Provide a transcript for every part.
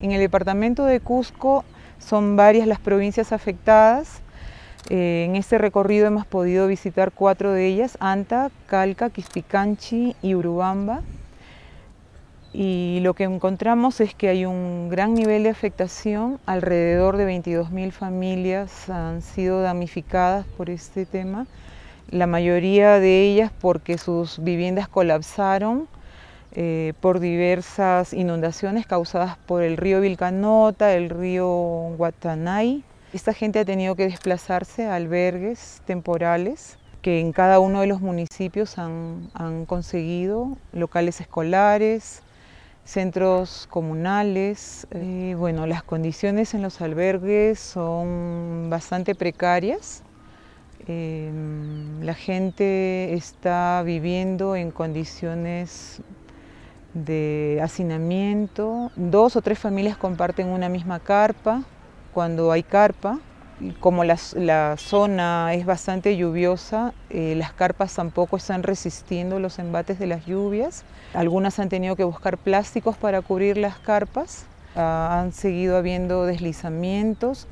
En el departamento de Cusco son varias las provincias afectadas. Eh, en este recorrido hemos podido visitar cuatro de ellas, Anta, Calca, Quispicanchi y Urubamba. Y lo que encontramos es que hay un gran nivel de afectación, alrededor de 22.000 familias han sido damnificadas por este tema, la mayoría de ellas porque sus viviendas colapsaron, eh, por diversas inundaciones causadas por el río Vilcanota, el río Guatanay. Esta gente ha tenido que desplazarse a albergues temporales que en cada uno de los municipios han, conseguido locales escolares, centros comunales. Eh, bueno, las condiciones en los albergues son bastante precarias. Em, la gente está viviendo en condiciones de hacinamiento. Dos o tres familias comparten una misma carpa cuando hay carpa. Como la, zona es bastante lluviosa, eh, las carpas tampoco están resistiendo los embates de las lluvias. Algunas han tenido que buscar plásticos para cubrir las carpas. Ah, han seguido habiendo deslizamientos,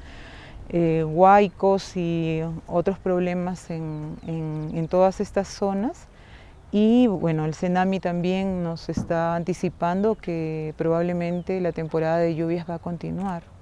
eh, huaicos y otros problemas en todas estas zonas. Y bueno, el Cenami también nos está anticipando que probablemente la temporada de lluvias va a continuar.